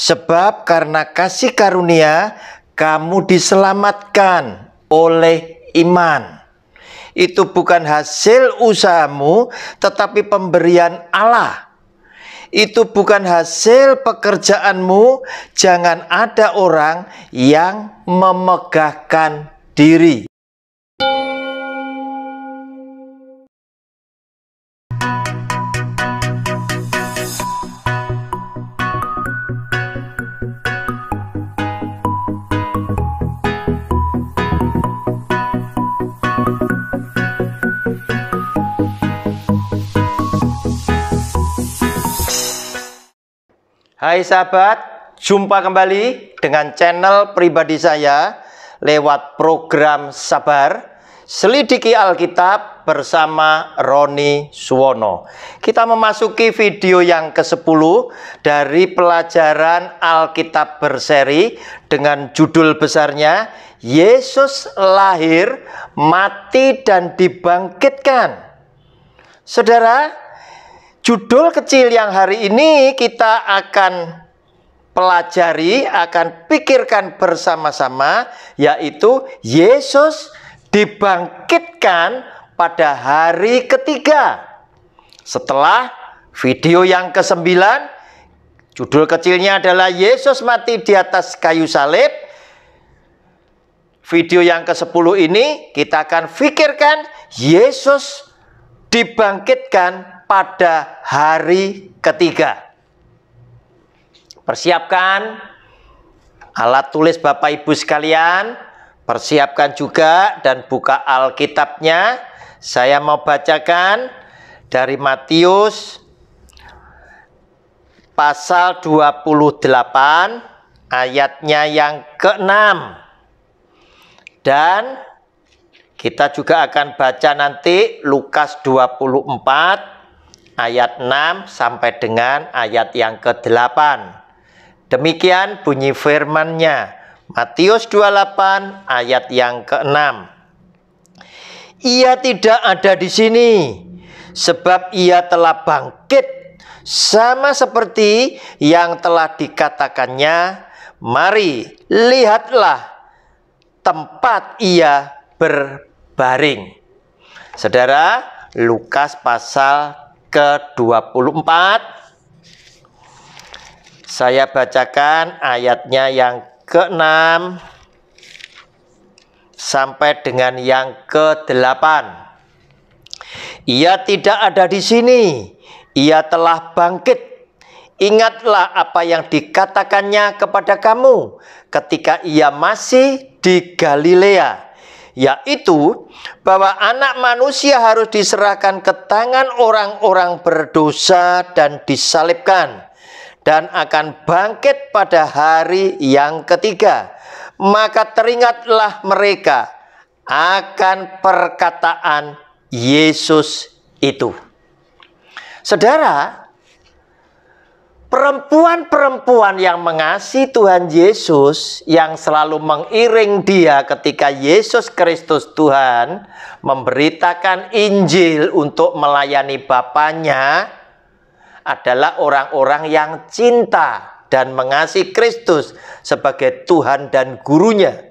Sebab karena kasih karunia kamu diselamatkan oleh iman. Itu bukan hasil usahamu tetapi pemberian Allah. Itu bukan hasil pekerjaanmu, jangan ada orang yang memegahkan diri. Hai sahabat, jumpa kembali dengan channel pribadi saya lewat program Sabar Selidiki Alkitab bersama Roni Suwono. Kita memasuki video yang ke-10 dari pelajaran Alkitab berseri dengan judul besarnya Yesus lahir, mati dan dibangkitkan. Saudara, Judul kecil yang hari ini kita akan pelajari, akan pikirkan bersama-sama, yaitu Yesus dibangkitkan pada hari ketiga. Setelah video yang ke kesembilan, judul kecilnya adalah Yesus mati di atas kayu salib. Video yang ke-10 ini kita akan pikirkan Yesus dibangkitkan pada hari ketiga. Persiapkan alat tulis Bapak Ibu sekalian, persiapkan juga dan buka Alkitabnya. Saya mau bacakan dari Matius pasal 28 ayatnya yang ke-6. Dan kita juga akan baca nanti Lukas 24 ayat 6 sampai dengan ayat yang ke-8. Demikian bunyi firmannya. Matius 28 ayat yang ke-6. Ia tidak ada di sini sebab ia telah bangkit sama seperti yang telah dikatakannya, mari lihatlah tempat ia berbaring. Saudara, Lukas pasal ke-24 saya bacakan ayatnya yang ke-6 sampai dengan yang ke-8 Ia tidak ada di sini ia telah bangkit Ingatlah apa yang dikatakannya kepada kamu ketika ia masih di Galilea yaitu bahwa anak manusia harus diserahkan ke tangan orang-orang berdosa dan disalibkan dan akan bangkit pada hari yang ketiga maka teringatlah mereka akan perkataan Yesus itu Saudara, perempuan-perempuan yang mengasihi Tuhan Yesus, yang selalu mengiring dia ketika Yesus Kristus Tuhan memberitakan Injil untuk melayani Bapaknya, adalah orang-orang yang cinta dan mengasihi Kristus sebagai Tuhan dan gurunya.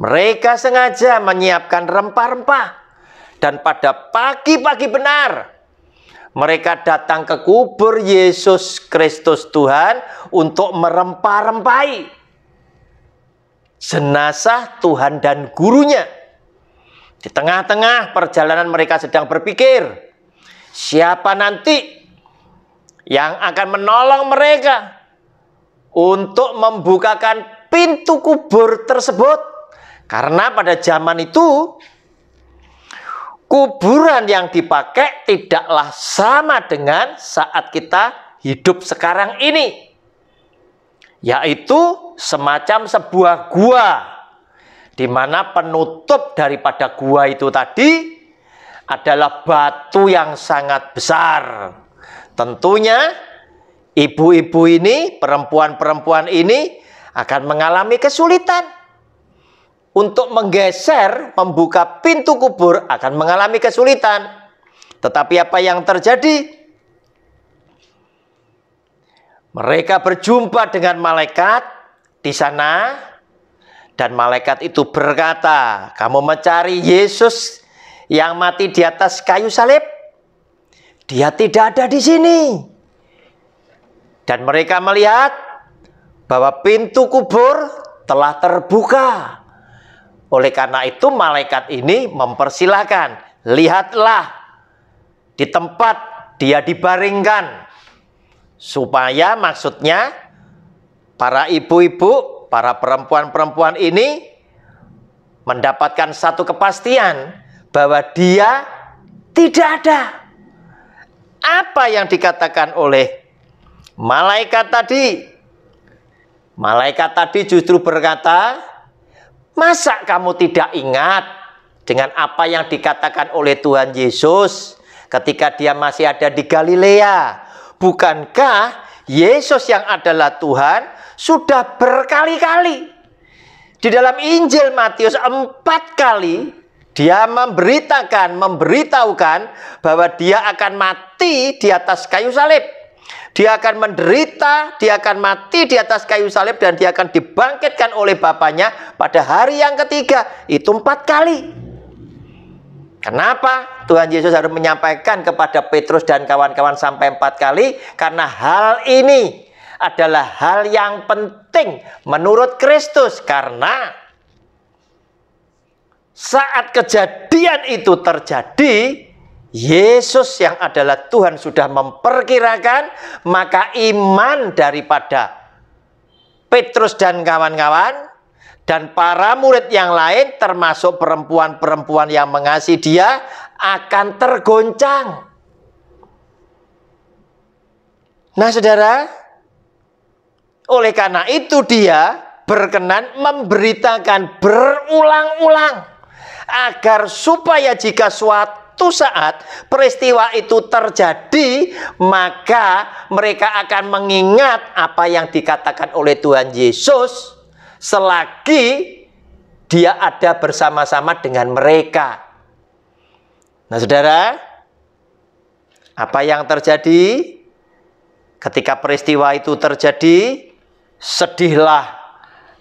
Mereka sengaja menyiapkan rempah-rempah dan pada pagi-pagi benar mereka datang ke kubur Yesus Kristus Tuhan untuk merempah-rempai jenazah Tuhan dan gurunya. Di tengah-tengah perjalanan mereka sedang berpikir, siapa nanti yang akan menolong mereka untuk membukakan pintu kubur tersebut? Karena pada zaman itu kuburan yang dipakai tidaklah sama dengan saat kita hidup sekarang ini. Yaitu semacam sebuah gua di mana penutup daripada gua itu tadi adalah batu yang sangat besar. Tentunya ibu-ibu ini, perempuan-perempuan ini akan mengalami kesulitan untuk menggeser, membuka pintu kubur akan mengalami kesulitan. Tetapi apa yang terjadi? Mereka berjumpa dengan malaikat di sana dan malaikat itu berkata, "Kamu mencari Yesus yang mati di atas kayu salib? Dia tidak ada di sini." Dan mereka melihat bahwa pintu kubur telah terbuka oleh karena itu malaikat ini mempersilahkan. Lihatlah di tempat dia dibaringkan. Supaya maksudnya para ibu-ibu, para perempuan-perempuan ini mendapatkan satu kepastian bahwa dia tidak ada. Apa yang dikatakan oleh malaikat tadi? Malaikat tadi justru berkata, Masa kamu tidak ingat dengan apa yang dikatakan oleh Tuhan Yesus ketika dia masih ada di Galilea? Bukankah Yesus yang adalah Tuhan sudah berkali-kali di dalam Injil Matius empat kali dia memberitakan, memberitahukan bahwa dia akan mati di atas kayu salib. Dia akan menderita, dia akan mati di atas kayu salib dan dia akan dibangkitkan oleh Bapaknya pada hari yang ketiga. Itu empat kali. Kenapa Tuhan Yesus harus menyampaikan kepada Petrus dan kawan-kawan sampai empat kali? Karena hal ini adalah hal yang penting menurut Kristus. Karena saat kejadian itu terjadi, Yesus yang adalah Tuhan sudah memperkirakan, maka iman daripada Petrus dan kawan-kawan dan para murid yang lain termasuk perempuan-perempuan yang mengasihi dia akan tergoncang. Nah, Saudara, oleh karena itu dia berkenan memberitakan berulang-ulang agar supaya jika suatu suatu saat peristiwa itu terjadi, maka mereka akan mengingat apa yang dikatakan oleh Tuhan Yesus selagi dia ada bersama-sama dengan mereka. Nah, Saudara, apa yang terjadi ketika peristiwa itu terjadi? Sedihlah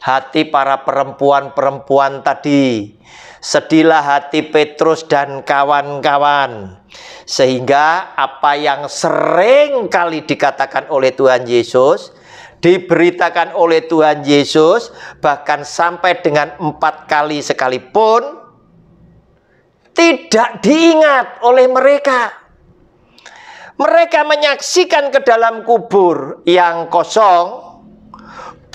hati para perempuan-perempuan tadi. Sedihlah hati Petrus dan kawan-kawan. Sehingga apa yang sering kali dikatakan oleh Tuhan Yesus, diberitakan oleh Tuhan Yesus, bahkan sampai dengan empat kali sekalipun, tidak diingat oleh mereka. Mereka menyaksikan ke dalam kubur yang kosong,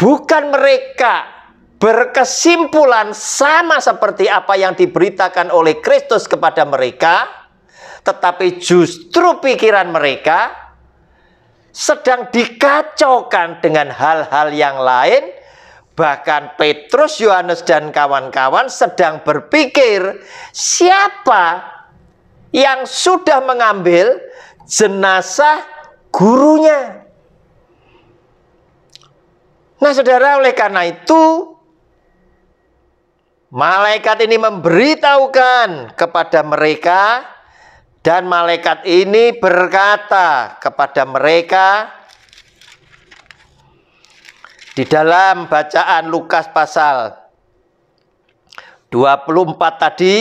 bukan mereka berkesimpulan sama seperti apa yang diberitakan oleh Kristus kepada mereka, tetapi justru pikiran mereka sedang dikacaukan dengan hal-hal yang lain. Bahkan Petrus, Yohanes, dan kawan-kawan sedang berpikir, siapa yang sudah mengambil jenazah gurunya? Nah saudara oleh karena itu Malaikat ini memberitahukan kepada mereka dan malaikat ini berkata kepada mereka di dalam bacaan Lukas pasal 24 tadi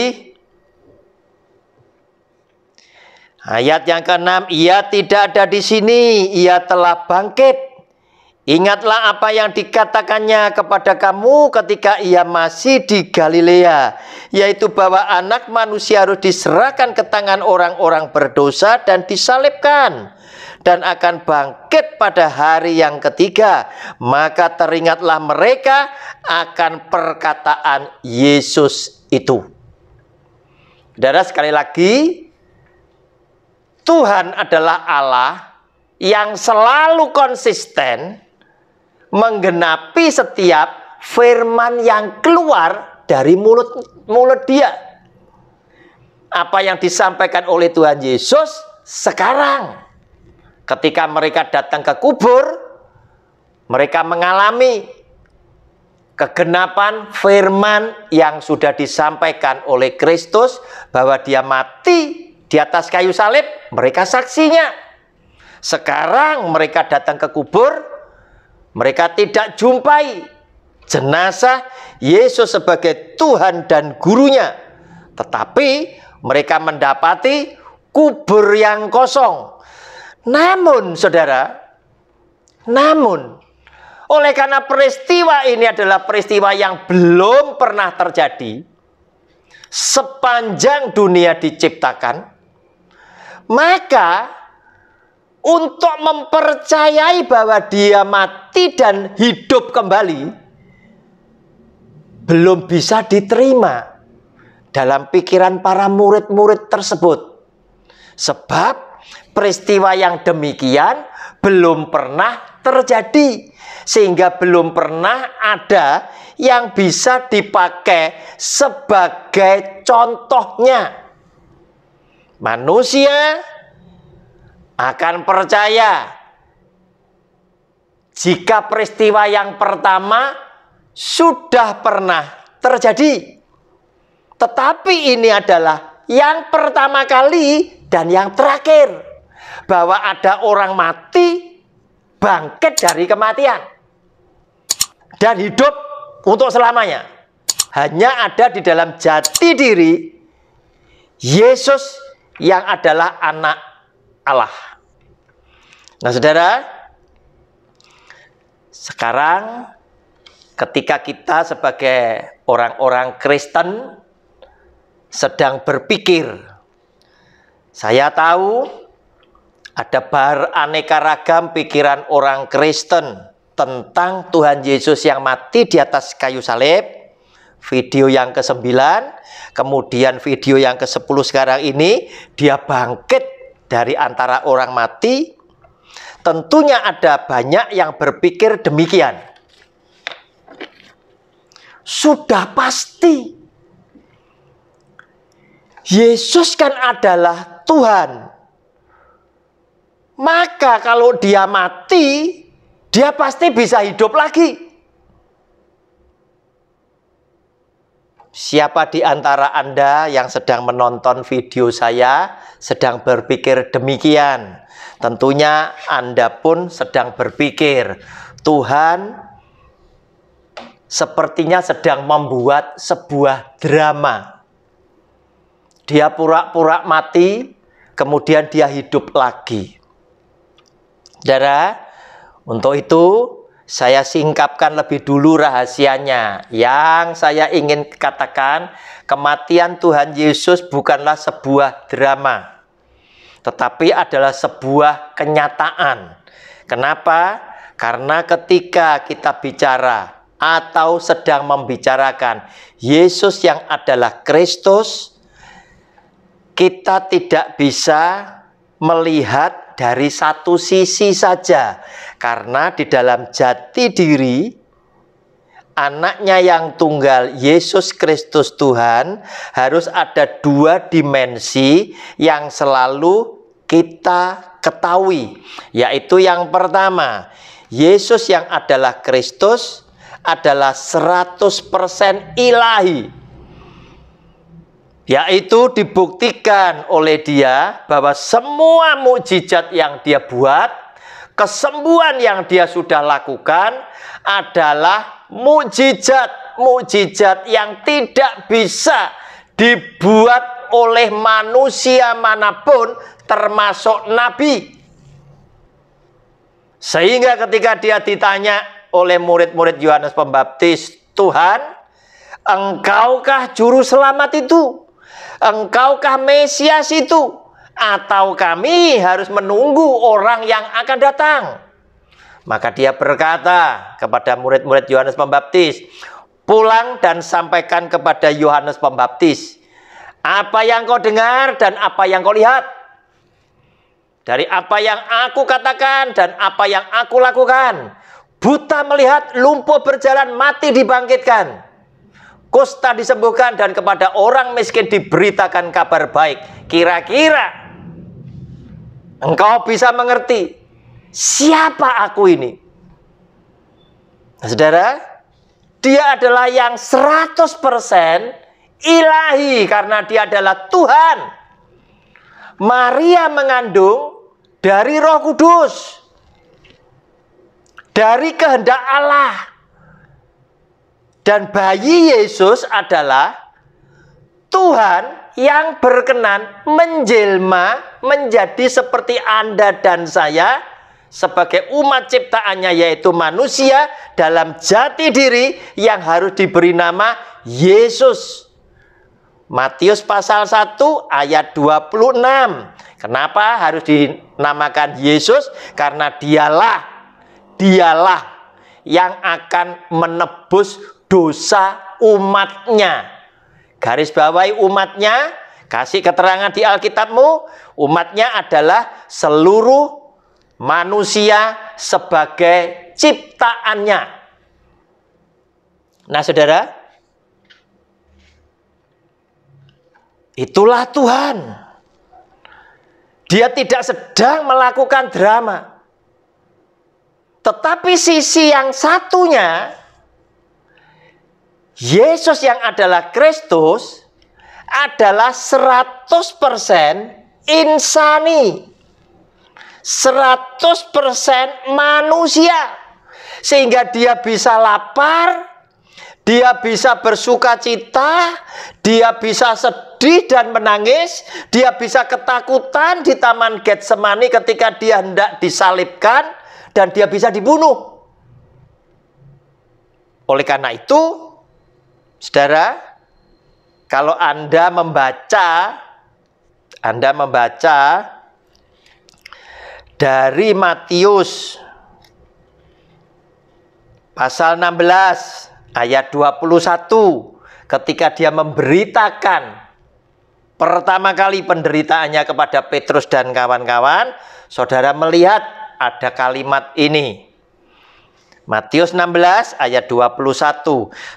ayat yang keenam ia tidak ada di sini ia telah bangkit Ingatlah apa yang dikatakannya kepada kamu ketika ia masih di Galilea, yaitu bahwa anak manusia harus diserahkan ke tangan orang-orang berdosa dan disalibkan, dan akan bangkit pada hari yang ketiga. Maka teringatlah mereka akan perkataan Yesus itu. Dan sekali lagi, Tuhan adalah Allah yang selalu konsisten menggenapi setiap firman yang keluar dari mulut mulut dia. Apa yang disampaikan oleh Tuhan Yesus sekarang ketika mereka datang ke kubur mereka mengalami kegenapan firman yang sudah disampaikan oleh Kristus bahwa dia mati di atas kayu salib mereka saksinya sekarang mereka datang ke kubur mereka tidak jumpai jenazah Yesus sebagai Tuhan dan gurunya. Tetapi mereka mendapati kubur yang kosong. Namun saudara, namun oleh karena peristiwa ini adalah peristiwa yang belum pernah terjadi sepanjang dunia diciptakan, maka untuk mempercayai bahwa dia mati dan hidup kembali belum bisa diterima dalam pikiran para murid-murid tersebut. Sebab peristiwa yang demikian belum pernah terjadi sehingga belum pernah ada yang bisa dipakai sebagai contohnya. Manusia akan percaya jika peristiwa yang pertama sudah pernah terjadi. Tetapi ini adalah yang pertama kali dan yang terakhir bahwa ada orang mati bangkit dari kematian dan hidup untuk selamanya. Hanya ada di dalam jati diri Yesus yang adalah anak Allah. Nah, saudara, sekarang ketika kita sebagai orang-orang Kristen sedang berpikir, saya tahu ada bar aneka ragam pikiran orang Kristen tentang Tuhan Yesus yang mati di atas kayu salib, video yang ke-9, kemudian video yang ke-10 sekarang ini, dia bangkit dari antara orang mati, tentunya ada banyak yang berpikir demikian. Sudah pasti Yesus kan adalah Tuhan. Maka kalau dia mati, dia pasti bisa hidup lagi. Siapa di antara Anda yang sedang menonton video saya sedang berpikir demikian? Tentunya Anda pun sedang berpikir, Tuhan sepertinya sedang membuat sebuah drama. Dia pura-pura mati, kemudian dia hidup lagi. Saudara, untuk itu saya singkapkan lebih dulu rahasianya. Yang saya ingin katakan, kematian Tuhan Yesus bukanlah sebuah drama, tetapi adalah sebuah kenyataan. Kenapa? Karena ketika kita bicara atau sedang membicarakan Yesus yang adalah Kristus, kita tidak bisa melihat dari satu sisi saja. Karena di dalam jati diri anaknya yang tunggal Yesus Kristus Tuhan harus ada dua dimensi yang selalu kita ketahui. Yaitu yang pertama, Yesus yang adalah Kristus adalah 100% ilahi yaitu dibuktikan oleh dia bahwa semua mukjizat yang dia buat kesembuhan yang dia sudah lakukan adalah mujizat-mujizat yang tidak bisa dibuat oleh manusia manapun termasuk nabi. Sehingga ketika dia ditanya oleh murid-murid Yohanes Pembaptis, Tuhan, engkaukah juru selamat itu? Engkaukah Mesias itu? atau kami harus menunggu orang yang akan datang. Maka dia berkata kepada murid-murid Yohanes Pembaptis, "Pulang dan sampaikan kepada Yohanes Pembaptis apa yang kau dengar dan apa yang kau lihat. Dari apa yang aku katakan dan apa yang aku lakukan. Buta melihat, lumpuh berjalan, mati dibangkitkan." kusta disembuhkan dan kepada orang miskin diberitakan kabar baik. Kira-kira Engkau bisa mengerti siapa aku ini. Nah, saudara, dia adalah yang 100% ilahi karena dia adalah Tuhan. Maria mengandung dari Roh Kudus. Dari kehendak Allah. Dan bayi Yesus adalah Tuhan yang berkenan menjelma menjadi seperti Anda dan saya sebagai umat ciptaannya yaitu manusia dalam jati diri yang harus diberi nama Yesus. Matius pasal 1 ayat 26. Kenapa harus dinamakan Yesus? Karena dialah, dialah yang akan menebus dosa umatnya. Garis bawahi umatnya Kasih keterangan di Alkitabmu, umatnya adalah seluruh manusia sebagai ciptaannya. Nah, saudara, itulah Tuhan. Dia tidak sedang melakukan drama. Tetapi sisi yang satunya, Yesus yang adalah Kristus, adalah 100% insani. 100% manusia. Sehingga dia bisa lapar, dia bisa bersuka cita, dia bisa sedih dan menangis, dia bisa ketakutan di taman Getsemani ketika dia hendak disalibkan dan dia bisa dibunuh. Oleh karena itu, saudara, kalau Anda membaca Anda membaca dari Matius pasal 16 ayat 21 ketika dia memberitakan pertama kali penderitaannya kepada Petrus dan kawan-kawan, saudara melihat ada kalimat ini. Matius 16 ayat 21.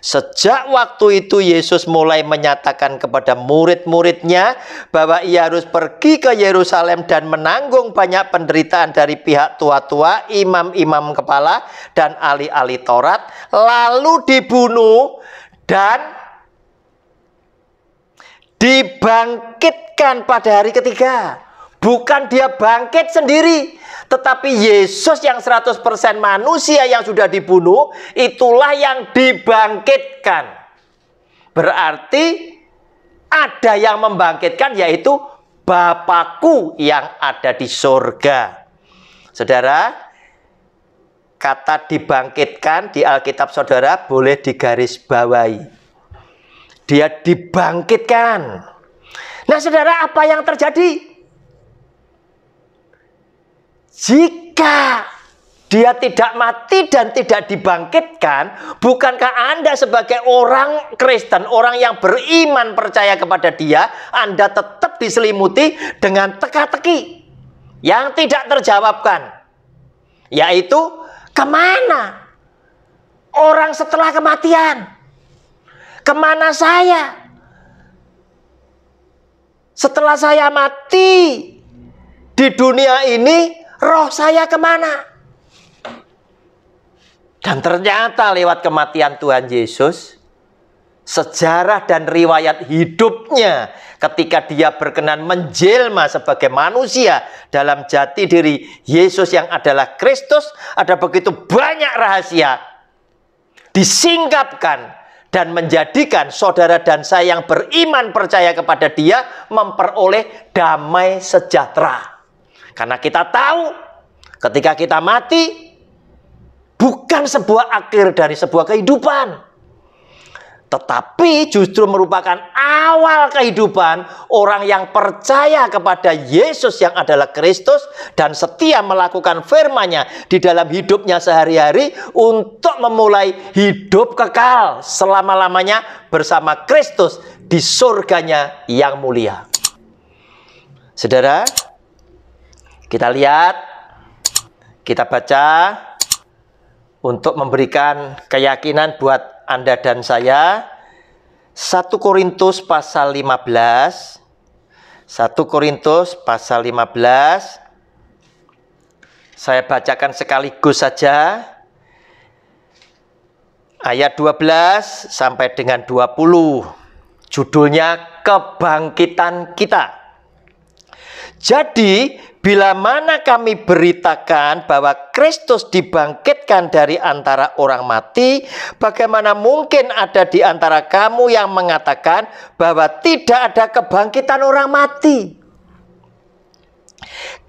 Sejak waktu itu Yesus mulai menyatakan kepada murid-muridnya bahwa ia harus pergi ke Yerusalem dan menanggung banyak penderitaan dari pihak tua-tua, imam-imam kepala dan ahli-ahli Taurat, lalu dibunuh dan dibangkitkan pada hari ketiga. Bukan dia bangkit sendiri, tetapi Yesus yang 100% manusia yang sudah dibunuh, itulah yang dibangkitkan. Berarti ada yang membangkitkan yaitu Bapakku yang ada di sorga. Saudara, kata dibangkitkan di Alkitab saudara boleh digaris bawahi. Dia dibangkitkan. Nah saudara apa yang terjadi? Jika dia tidak mati dan tidak dibangkitkan, bukankah Anda sebagai orang Kristen, orang yang beriman percaya kepada Dia, Anda tetap diselimuti dengan teka-teki yang tidak terjawabkan, yaitu kemana orang setelah kematian, kemana saya setelah saya mati di dunia ini? roh saya kemana? Dan ternyata lewat kematian Tuhan Yesus, sejarah dan riwayat hidupnya ketika dia berkenan menjelma sebagai manusia dalam jati diri Yesus yang adalah Kristus, ada begitu banyak rahasia disingkapkan dan menjadikan saudara dan saya yang beriman percaya kepada dia memperoleh damai sejahtera. Karena kita tahu ketika kita mati bukan sebuah akhir dari sebuah kehidupan. Tetapi justru merupakan awal kehidupan orang yang percaya kepada Yesus yang adalah Kristus dan setia melakukan firman-Nya di dalam hidupnya sehari-hari untuk memulai hidup kekal selama-lamanya bersama Kristus di surganya yang mulia. Saudara, kita lihat, kita baca untuk memberikan keyakinan buat Anda dan saya. 1 Korintus pasal 15 1 Korintus pasal 15 saya bacakan sekaligus saja ayat 12 sampai dengan 20 judulnya kebangkitan kita jadi, bila mana kami beritakan bahwa Kristus dibangkitkan dari antara orang mati, bagaimana mungkin ada di antara kamu yang mengatakan bahwa tidak ada kebangkitan orang mati?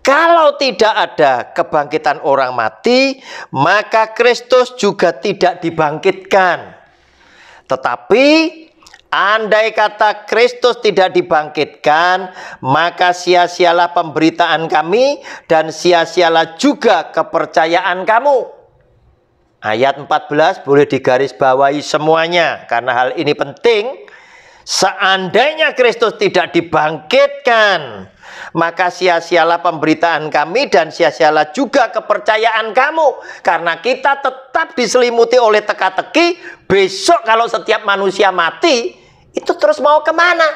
Kalau tidak ada kebangkitan orang mati, maka Kristus juga tidak dibangkitkan. Tetapi Andai kata Kristus tidak dibangkitkan, maka sia-sialah pemberitaan kami dan sia-sialah juga kepercayaan kamu. Ayat 14 boleh digarisbawahi semuanya karena hal ini penting. Seandainya Kristus tidak dibangkitkan, maka sia-sialah pemberitaan kami dan sia-sialah juga kepercayaan kamu karena kita tetap diselimuti oleh teka-teki besok kalau setiap manusia mati itu terus mau kemana?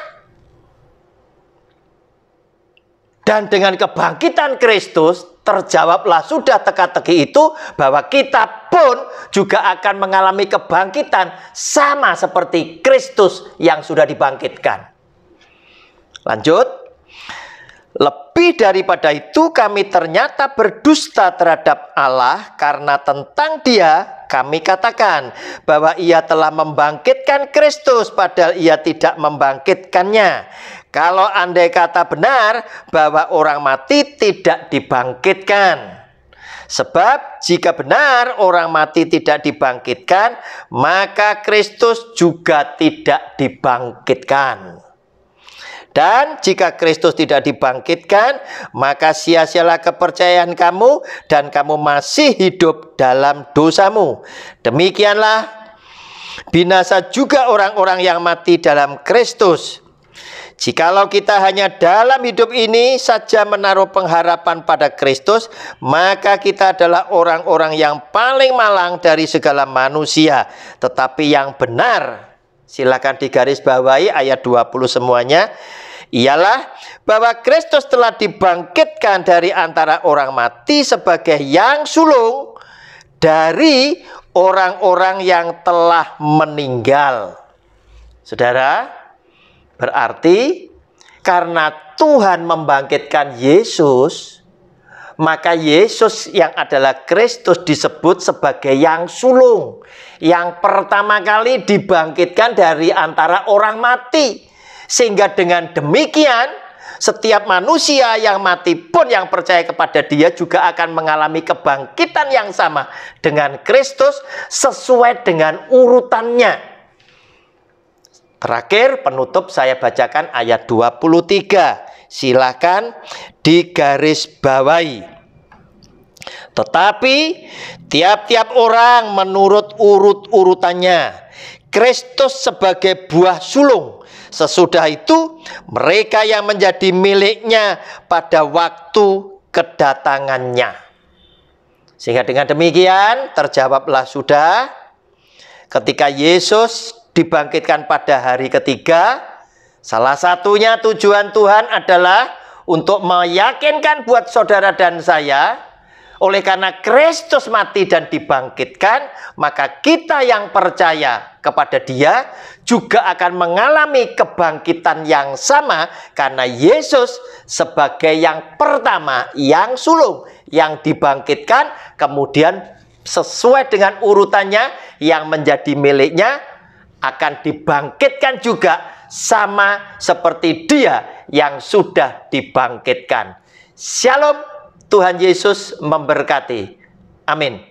Dan dengan kebangkitan Kristus, terjawablah sudah teka-teki itu bahwa kita pun juga akan mengalami kebangkitan sama seperti Kristus yang sudah dibangkitkan. Lanjut. Lebih daripada itu kami ternyata berdusta terhadap Allah karena tentang dia kami katakan bahwa ia telah membangkitkan Kristus padahal ia tidak membangkitkannya. Kalau andai kata benar bahwa orang mati tidak dibangkitkan. Sebab jika benar orang mati tidak dibangkitkan, maka Kristus juga tidak dibangkitkan. Dan jika Kristus tidak dibangkitkan, maka sia-sialah kepercayaan kamu dan kamu masih hidup dalam dosamu. Demikianlah binasa juga orang-orang yang mati dalam Kristus. Jikalau kita hanya dalam hidup ini saja menaruh pengharapan pada Kristus, maka kita adalah orang-orang yang paling malang dari segala manusia, tetapi yang benar Silakan digaris bawahi ayat 20 semuanya. Ialah bahwa Kristus telah dibangkitkan dari antara orang mati sebagai yang sulung dari orang-orang yang telah meninggal. Saudara, berarti karena Tuhan membangkitkan Yesus, maka Yesus yang adalah Kristus disebut sebagai yang sulung. Yang pertama kali dibangkitkan dari antara orang mati. Sehingga dengan demikian setiap manusia yang mati pun yang percaya kepada dia juga akan mengalami kebangkitan yang sama dengan Kristus sesuai dengan urutannya. Terakhir penutup saya bacakan ayat 23. Silakan di garis bawahi. Tetapi tiap-tiap orang menurut urut-urutannya. Kristus sebagai buah sulung. Sesudah itu mereka yang menjadi miliknya pada waktu kedatangannya. Sehingga dengan demikian terjawablah sudah ketika Yesus dibangkitkan pada hari ketiga salah satunya tujuan Tuhan adalah untuk meyakinkan buat saudara dan saya oleh karena Kristus mati dan dibangkitkan, maka kita yang percaya kepada Dia juga akan mengalami kebangkitan yang sama karena Yesus sebagai yang pertama yang sulung yang dibangkitkan kemudian sesuai dengan urutannya yang menjadi miliknya akan dibangkitkan juga sama seperti dia yang sudah dibangkitkan. Shalom, Tuhan Yesus memberkati. Amin.